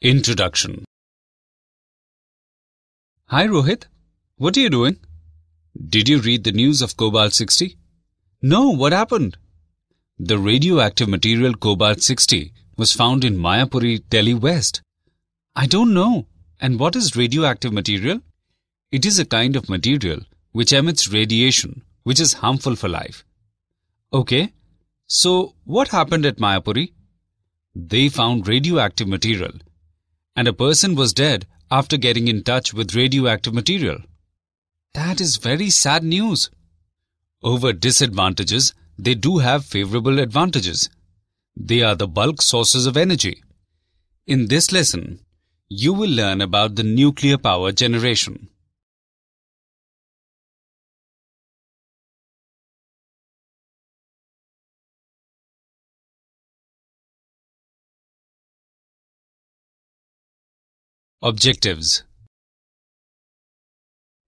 Introduction Hi Rohit, what are you doing? Did you read the news of Cobalt 60? No, what happened? The radioactive material Cobalt 60 was found in Mayapuri, Delhi West. I don't know. And what is radioactive material? It is a kind of material which emits radiation, which is harmful for life. Okay, so what happened at Mayapuri? They found radioactive material and a person was dead after getting in touch with radioactive material. That is very sad news. Over disadvantages, they do have favorable advantages. They are the bulk sources of energy. In this lesson, you will learn about the nuclear power generation. Objectives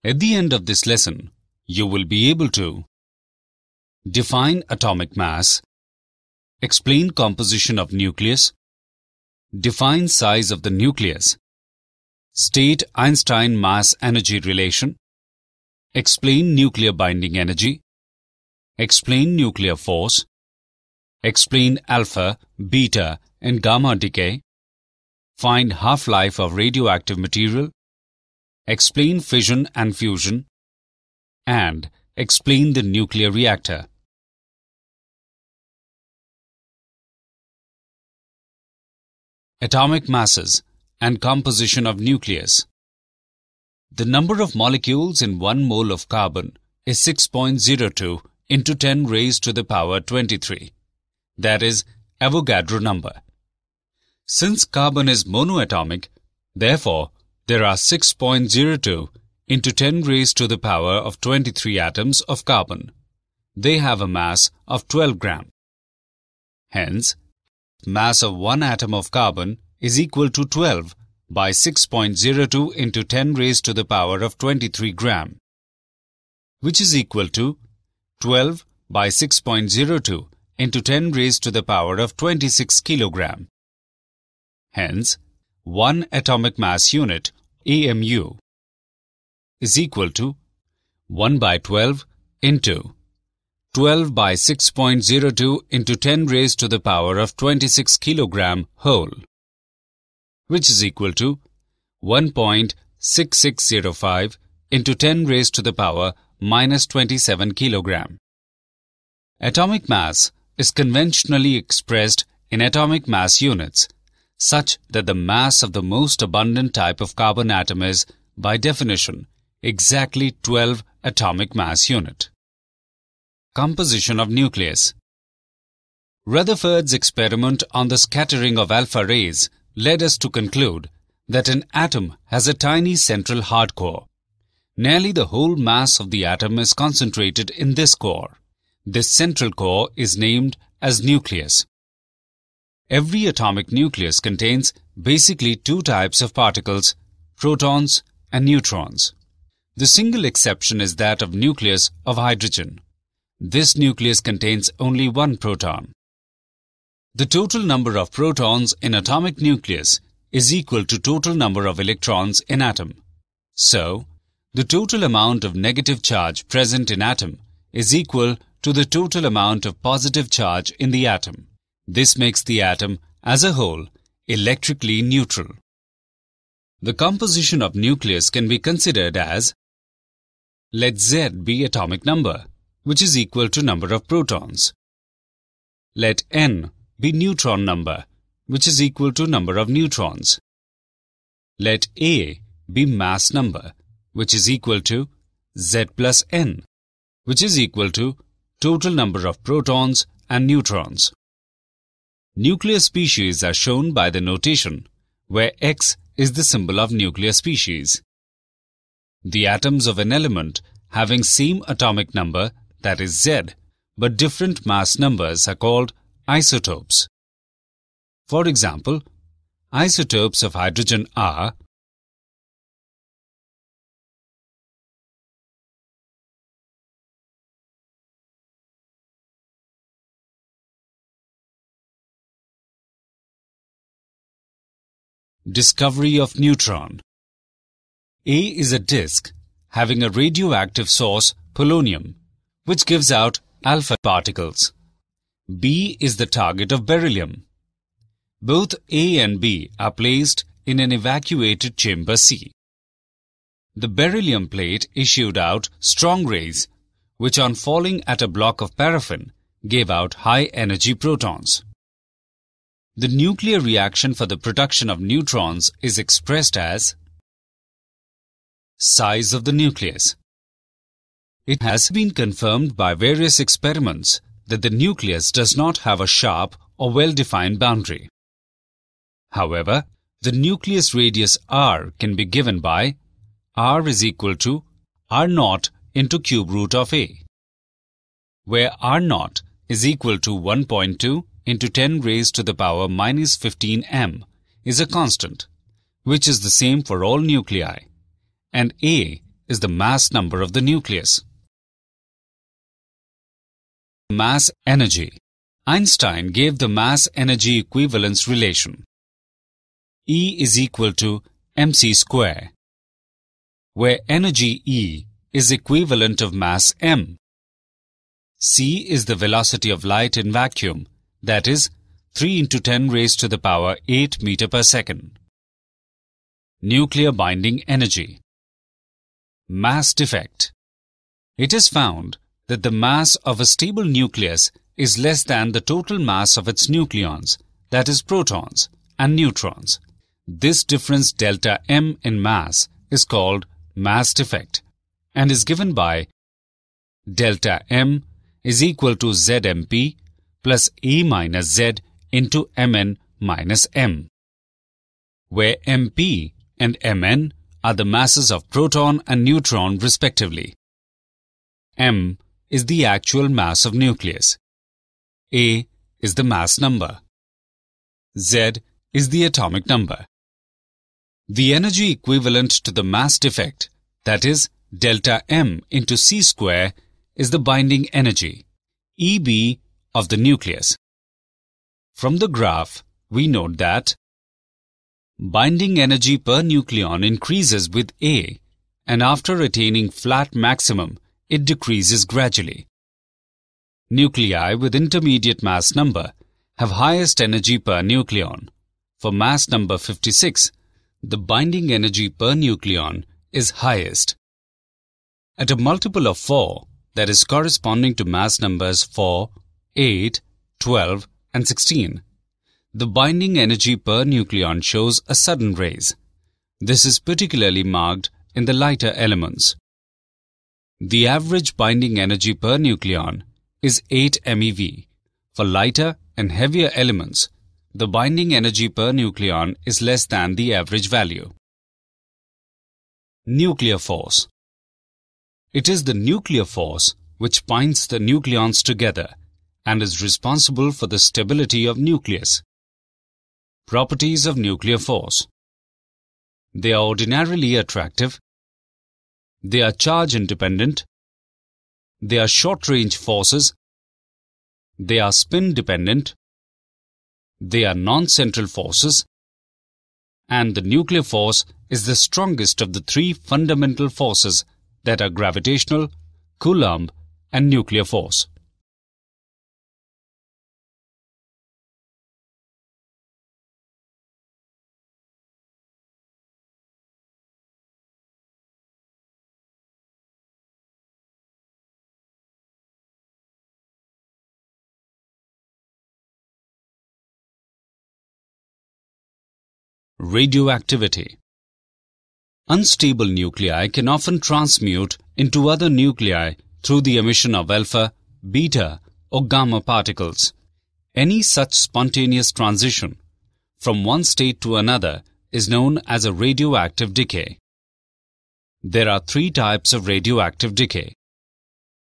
At the end of this lesson, you will be able to define atomic mass, explain composition of nucleus, define size of the nucleus, state Einstein mass energy relation, explain nuclear binding energy, explain nuclear force, explain alpha, beta and gamma decay, find half-life of radioactive material, explain fission and fusion, and explain the nuclear reactor. Atomic masses and composition of nucleus. The number of molecules in 1 mole of carbon is 6.02 into 10 raised to the power 23. That is Avogadro number. Since carbon is monoatomic, therefore, there are 6.02 into 10 raised to the power of 23 atoms of carbon. They have a mass of 12 gram. Hence, mass of one atom of carbon is equal to 12 by 6.02 into 10 raised to the power of 23 gram, which is equal to 12 by 6.02 into 10 raised to the power of 26 kilogram. Hence, one atomic mass unit, AMU, is equal to 1 by 12 into 12 by 6.02 into 10 raised to the power of 26 kilogram whole, which is equal to 1.6605 into 10 raised to the power minus 27 kilogram. Atomic mass is conventionally expressed in atomic mass units such that the mass of the most abundant type of carbon atom is, by definition, exactly 12 atomic mass unit. Composition of nucleus Rutherford's experiment on the scattering of alpha rays led us to conclude that an atom has a tiny central hard core. Nearly the whole mass of the atom is concentrated in this core. This central core is named as nucleus. Every atomic nucleus contains basically two types of particles, protons and neutrons. The single exception is that of nucleus of hydrogen. This nucleus contains only one proton. The total number of protons in atomic nucleus is equal to total number of electrons in atom. So, the total amount of negative charge present in atom is equal to the total amount of positive charge in the atom. This makes the atom, as a whole, electrically neutral. The composition of nucleus can be considered as let Z be atomic number, which is equal to number of protons. Let N be neutron number, which is equal to number of neutrons. Let A be mass number, which is equal to Z plus N, which is equal to total number of protons and neutrons. Nuclear species are shown by the notation, where X is the symbol of nuclear species. The atoms of an element having same atomic number, that is Z, but different mass numbers are called isotopes. For example, isotopes of hydrogen are Discovery of neutron A is a disk having a radioactive source, polonium, which gives out alpha particles. B is the target of beryllium. Both A and B are placed in an evacuated chamber C. The beryllium plate issued out strong rays, which on falling at a block of paraffin gave out high energy protons. The nuclear reaction for the production of neutrons is expressed as size of the nucleus. It has been confirmed by various experiments that the nucleus does not have a sharp or well-defined boundary. However, the nucleus radius r can be given by r is equal to r naught into cube root of a, where r naught is equal to 1.2 into 10 raised to the power minus 15 m is a constant, which is the same for all nuclei, and A is the mass number of the nucleus. Mass energy. Einstein gave the mass energy equivalence relation. E is equal to mc square, where energy E is equivalent of mass m. c is the velocity of light in vacuum that is 3 into 10 raised to the power 8 meter per second. Nuclear binding energy. Mass defect. It is found that the mass of a stable nucleus is less than the total mass of its nucleons, that is protons and neutrons. This difference delta M in mass is called mass defect and is given by delta M is equal to ZMP plus E minus Z into Mn minus M, where Mp and Mn are the masses of proton and neutron respectively. M is the actual mass of nucleus. A is the mass number. Z is the atomic number. The energy equivalent to the mass defect, that is delta M into C square, is the binding energy. EB of the nucleus. From the graph, we note that binding energy per nucleon increases with A, and after attaining flat maximum, it decreases gradually. Nuclei with intermediate mass number have highest energy per nucleon. For mass number 56, the binding energy per nucleon is highest. At a multiple of 4, that is corresponding to mass numbers 4, 8, 12, and 16. The binding energy per nucleon shows a sudden rise. This is particularly marked in the lighter elements. The average binding energy per nucleon is 8 MeV. For lighter and heavier elements, the binding energy per nucleon is less than the average value. Nuclear force. It is the nuclear force which binds the nucleons together and is responsible for the stability of nucleus. Properties of nuclear force They are ordinarily attractive. They are charge independent. They are short-range forces. They are spin dependent. They are non-central forces. And the nuclear force is the strongest of the three fundamental forces that are gravitational, Coulomb, and nuclear force. radioactivity. Unstable nuclei can often transmute into other nuclei through the emission of alpha, beta, or gamma particles. Any such spontaneous transition from one state to another is known as a radioactive decay. There are three types of radioactive decay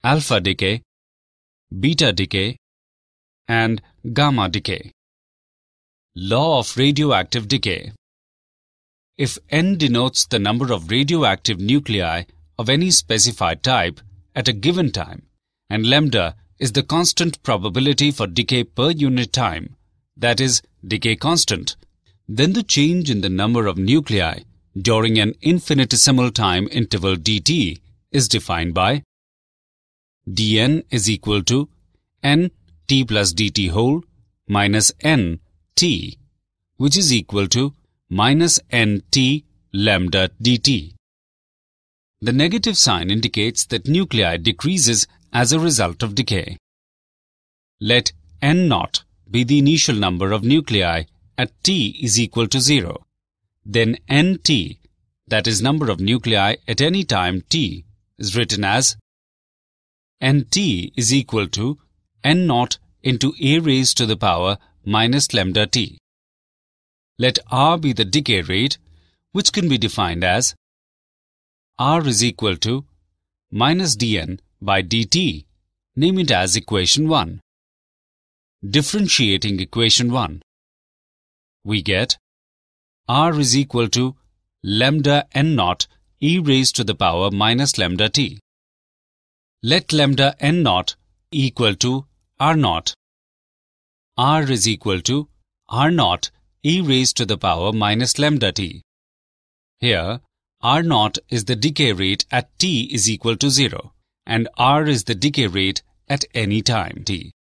alpha decay, beta decay, and gamma decay. Law of radioactive decay if n denotes the number of radioactive nuclei of any specified type at a given time, and lambda is the constant probability for decay per unit time, that is, decay constant, then the change in the number of nuclei during an infinitesimal time interval dt is defined by dn is equal to n t plus dt whole minus n t, which is equal to minus nt lambda dt. The negative sign indicates that nuclei decreases as a result of decay. Let n0 be the initial number of nuclei at t is equal to 0. Then nt, that is number of nuclei at any time t, is written as nt is equal to n0 into a raised to the power minus lambda t let R be the decay rate, which can be defined as R is equal to minus dN by dt. Name it as equation 1. Differentiating equation 1, we get R is equal to lambda n naught e raised to the power minus lambda t. Let lambda n naught equal to R naught. R is equal to R naught e raised to the power minus lambda t. Here, r naught is the decay rate at t is equal to 0, and r is the decay rate at any time t.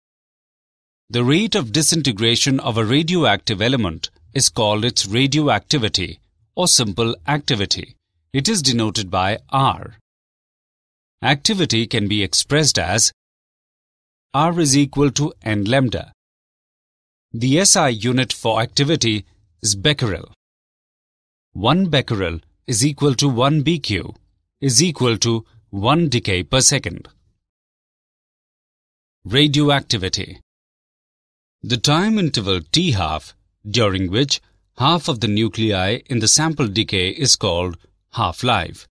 The rate of disintegration of a radioactive element is called its radioactivity, or simple activity. It is denoted by r. Activity can be expressed as r is equal to n lambda, the SI unit for activity is becquerel. 1 becquerel is equal to 1 BQ is equal to 1 decay per second. Radioactivity The time interval T half during which half of the nuclei in the sample decay is called half-life.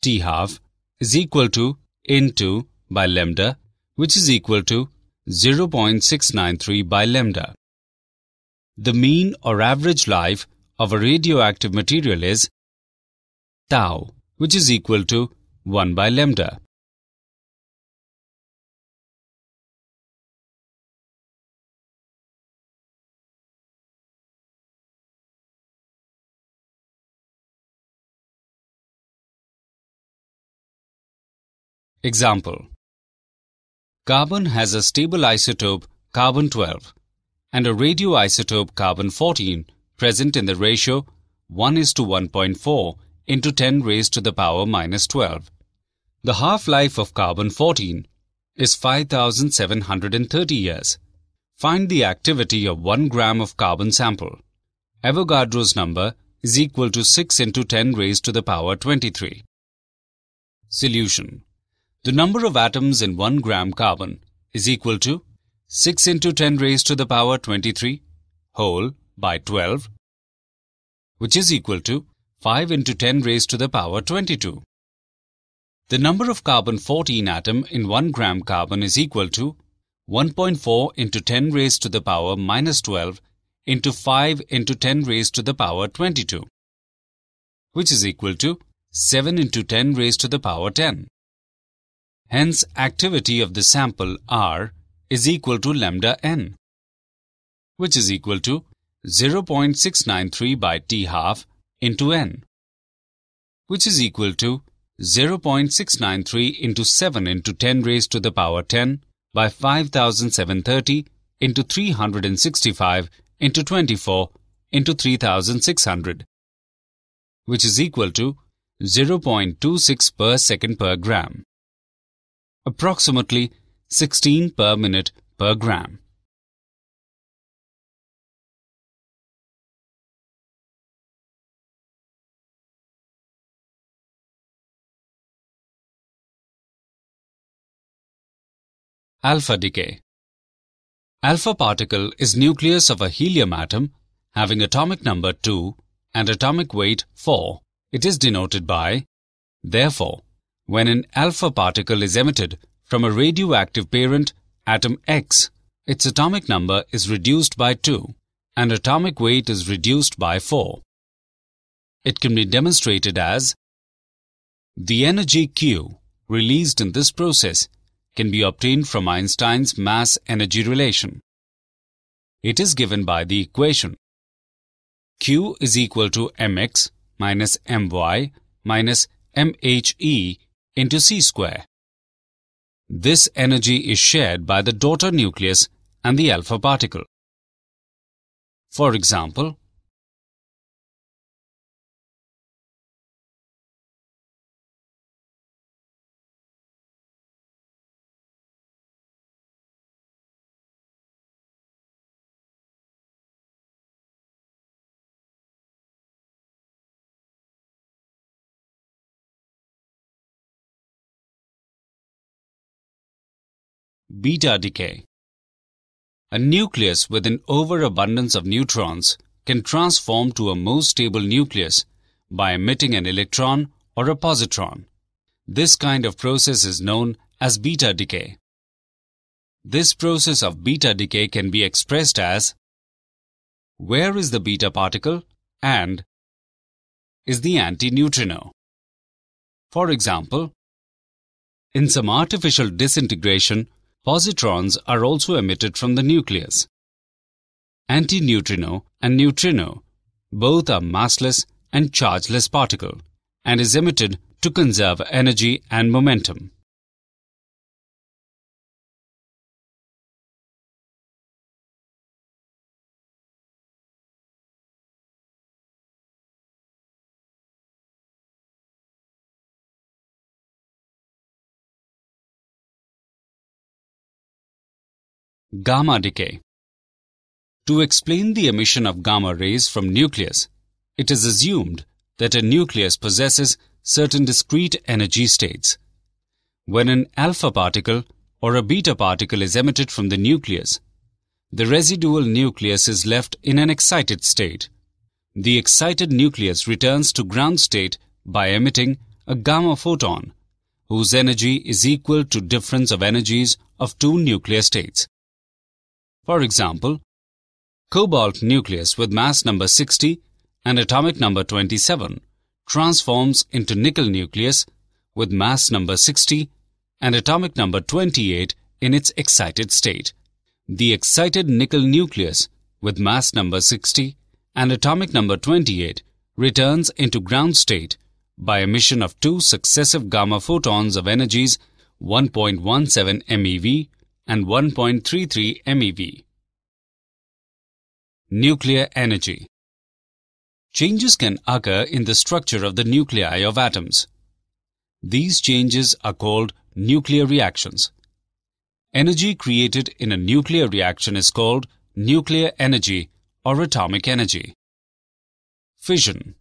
T half is equal to into by lambda which is equal to 0.693 by lambda. The mean or average life of a radioactive material is tau, which is equal to 1 by lambda. Example Carbon has a stable isotope carbon-12 and a radioisotope carbon-14 present in the ratio 1 is to 1.4 into 10 raised to the power minus 12. The half-life of carbon-14 is 5,730 years. Find the activity of 1 gram of carbon sample. Avogadro's number is equal to 6 into 10 raised to the power 23. Solution the number of atoms in 1 gram carbon is equal to 6 into 10 raised to the power 23 whole by 12, which is equal to 5 into 10 raised to the power 22. The number of carbon 14 atom in 1 gram carbon is equal to 1.4 into 10 raised to the power minus 12 into 5 into 10 raised to the power 22, which is equal to 7 into 10 raised to the power 10. Hence activity of the sample R is equal to lambda n, which is equal to 0.693 by T half into n, which is equal to 0.693 into 7 into 10 raised to the power 10 by 5730 into 365 into 24 into 3600, which is equal to 0.26 per second per gram approximately 16 per minute per gram. Alpha decay Alpha particle is nucleus of a helium atom having atomic number 2 and atomic weight 4. It is denoted by therefore when an alpha particle is emitted from a radioactive parent, atom X. Its atomic number is reduced by 2 and atomic weight is reduced by 4. It can be demonstrated as the energy Q released in this process can be obtained from Einstein's mass energy relation. It is given by the equation Q is equal to mx minus my minus mhe into c square. This energy is shared by the daughter nucleus and the alpha particle. For example, beta decay. A nucleus with an overabundance of neutrons can transform to a more stable nucleus by emitting an electron or a positron. This kind of process is known as beta decay. This process of beta decay can be expressed as Where is the beta particle? and Is the antineutrino? For example, in some artificial disintegration, Positrons are also emitted from the nucleus. Antineutrino and neutrino both are massless and chargeless particle and is emitted to conserve energy and momentum. Gamma decay To explain the emission of gamma rays from nucleus, it is assumed that a nucleus possesses certain discrete energy states. When an alpha particle or a beta particle is emitted from the nucleus, the residual nucleus is left in an excited state. The excited nucleus returns to ground state by emitting a gamma photon, whose energy is equal to difference of energies of two nuclear states. For example, cobalt nucleus with mass number 60 and atomic number 27 transforms into nickel nucleus with mass number 60 and atomic number 28 in its excited state. The excited nickel nucleus with mass number 60 and atomic number 28 returns into ground state by emission of two successive gamma photons of energies 1.17 MeV and 1.33 MeV. Nuclear energy Changes can occur in the structure of the nuclei of atoms. These changes are called nuclear reactions. Energy created in a nuclear reaction is called nuclear energy or atomic energy. Fission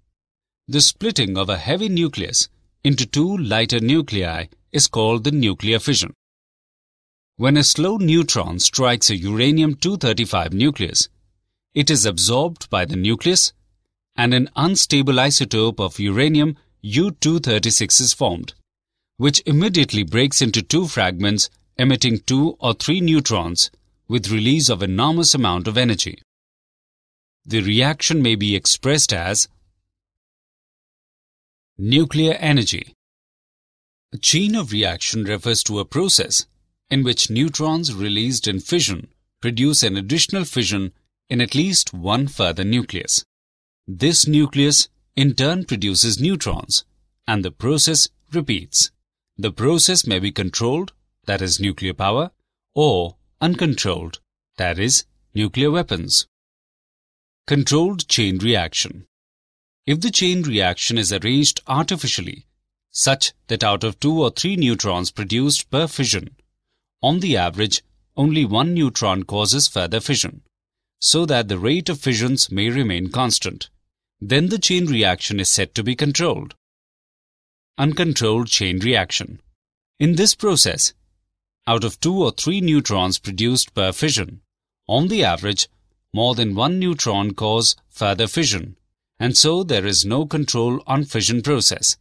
The splitting of a heavy nucleus into two lighter nuclei is called the nuclear fission. When a slow neutron strikes a uranium-235 nucleus, it is absorbed by the nucleus and an unstable isotope of uranium U-236 is formed, which immediately breaks into two fragments emitting two or three neutrons with release of enormous amount of energy. The reaction may be expressed as nuclear energy. A chain of reaction refers to a process in which neutrons released in fission produce an additional fission in at least one further nucleus. This nucleus in turn produces neutrons, and the process repeats. The process may be controlled, that is nuclear power, or uncontrolled, that is nuclear weapons. Controlled chain reaction. If the chain reaction is arranged artificially, such that out of two or three neutrons produced per fission, on the average, only one neutron causes further fission, so that the rate of fissions may remain constant. Then the chain reaction is said to be controlled. Uncontrolled chain reaction. In this process, out of two or three neutrons produced per fission, on the average, more than one neutron cause further fission, and so there is no control on fission process.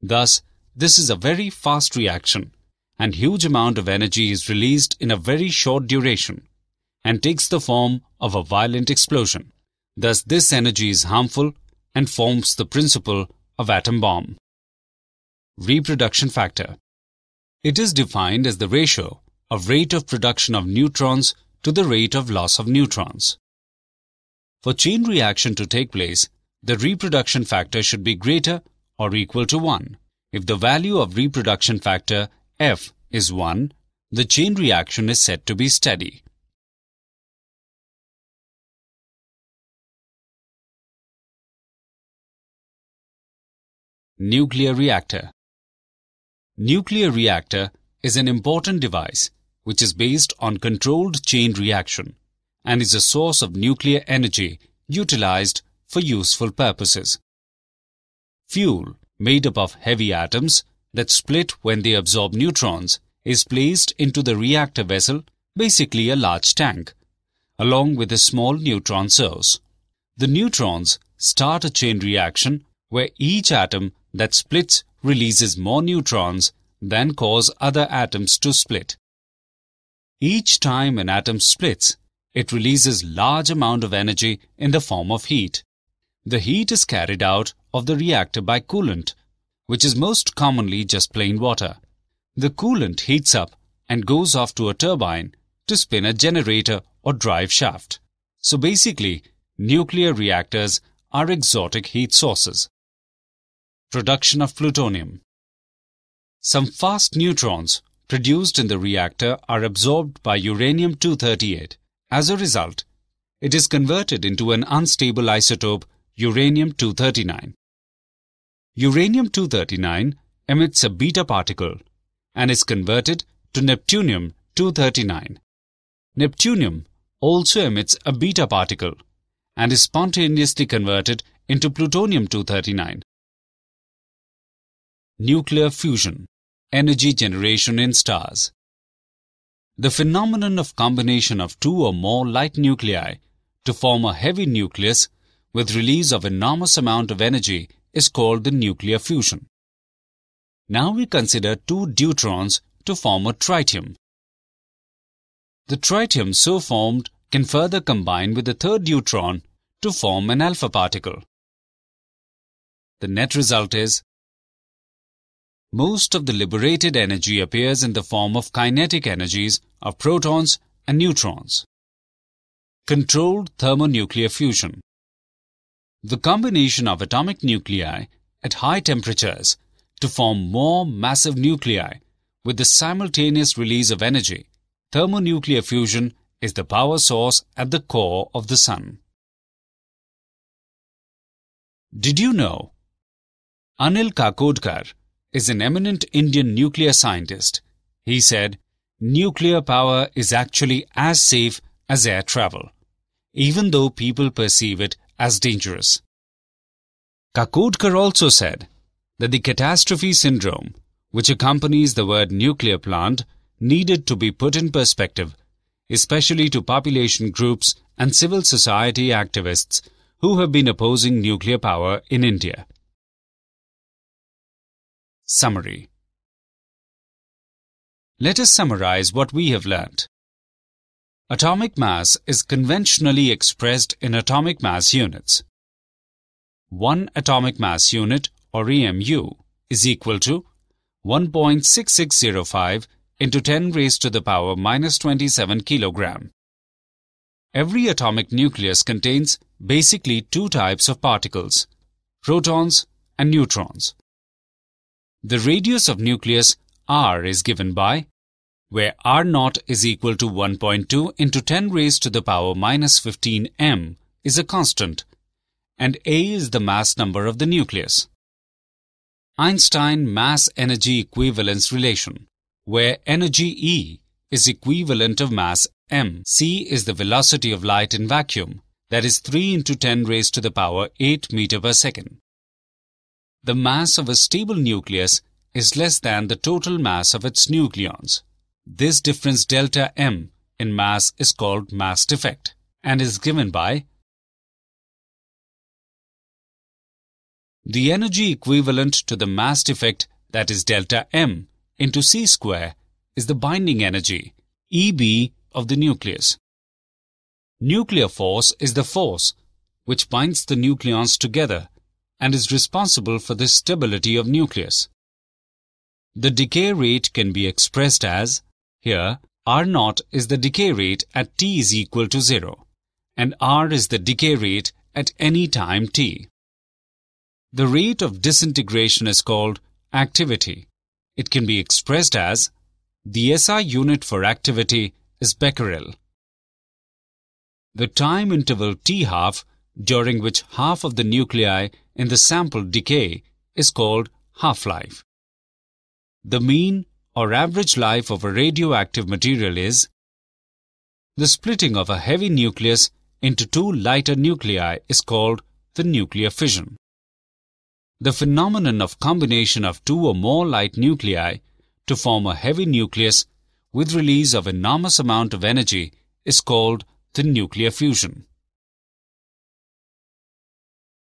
Thus, this is a very fast reaction and huge amount of energy is released in a very short duration and takes the form of a violent explosion. Thus, this energy is harmful and forms the principle of atom bomb. Reproduction factor. It is defined as the ratio of rate of production of neutrons to the rate of loss of neutrons. For chain reaction to take place, the reproduction factor should be greater or equal to 1. If the value of reproduction factor F is 1, the chain reaction is said to be steady. Nuclear reactor Nuclear reactor is an important device which is based on controlled chain reaction and is a source of nuclear energy utilized for useful purposes. Fuel made up of heavy atoms that split when they absorb neutrons is placed into the reactor vessel, basically a large tank, along with a small neutron source. The neutrons start a chain reaction where each atom that splits releases more neutrons than cause other atoms to split. Each time an atom splits, it releases large amount of energy in the form of heat. The heat is carried out of the reactor by coolant, which is most commonly just plain water. The coolant heats up and goes off to a turbine to spin a generator or drive shaft. So basically, nuclear reactors are exotic heat sources. Production of plutonium. Some fast neutrons produced in the reactor are absorbed by uranium 238. As a result, it is converted into an unstable isotope uranium 239 uranium-239 emits a beta particle and is converted to neptunium-239. Neptunium also emits a beta particle and is spontaneously converted into plutonium-239. Nuclear fusion, energy generation in stars. The phenomenon of combination of two or more light nuclei to form a heavy nucleus with release of enormous amount of energy is called the nuclear fusion. Now we consider two deuterons to form a tritium. The tritium so formed can further combine with the third deuteron to form an alpha particle. The net result is most of the liberated energy appears in the form of kinetic energies of protons and neutrons. Controlled thermonuclear fusion the combination of atomic nuclei at high temperatures to form more massive nuclei with the simultaneous release of energy. Thermonuclear fusion is the power source at the core of the Sun. Did you know? Anil Kakodkar is an eminent Indian nuclear scientist. He said, Nuclear power is actually as safe as air travel, even though people perceive it as dangerous. Kakudkar also said that the catastrophe syndrome, which accompanies the word nuclear plant, needed to be put in perspective, especially to population groups and civil society activists who have been opposing nuclear power in India. Summary Let us summarize what we have learnt. Atomic mass is conventionally expressed in atomic mass units. One atomic mass unit, or EMU, is equal to 1.6605 into 10 raised to the power minus 27 kilogram. Every atomic nucleus contains basically two types of particles, protons and neutrons. The radius of nucleus R is given by where R naught is equal to 1.2 into 10 raised to the power minus 15 m is a constant, and A is the mass number of the nucleus. Einstein mass-energy equivalence relation, where energy E is equivalent of mass m. c is the velocity of light in vacuum, that is 3 into 10 raised to the power 8 meter per second. The mass of a stable nucleus is less than the total mass of its nucleons. This difference delta m in mass is called mass defect and is given by the energy equivalent to the mass defect that is delta m into c square is the binding energy EB of the nucleus. Nuclear force is the force which binds the nucleons together and is responsible for the stability of nucleus. The decay rate can be expressed as here, R0 is the decay rate at t is equal to 0, and R is the decay rate at any time t. The rate of disintegration is called activity. It can be expressed as the SI unit for activity is becquerel. The time interval T half, during which half of the nuclei in the sample decay, is called half-life. The mean or average life of a radioactive material is the splitting of a heavy nucleus into two lighter nuclei is called the nuclear fission. The phenomenon of combination of two or more light nuclei to form a heavy nucleus with release of enormous amount of energy is called the nuclear fusion.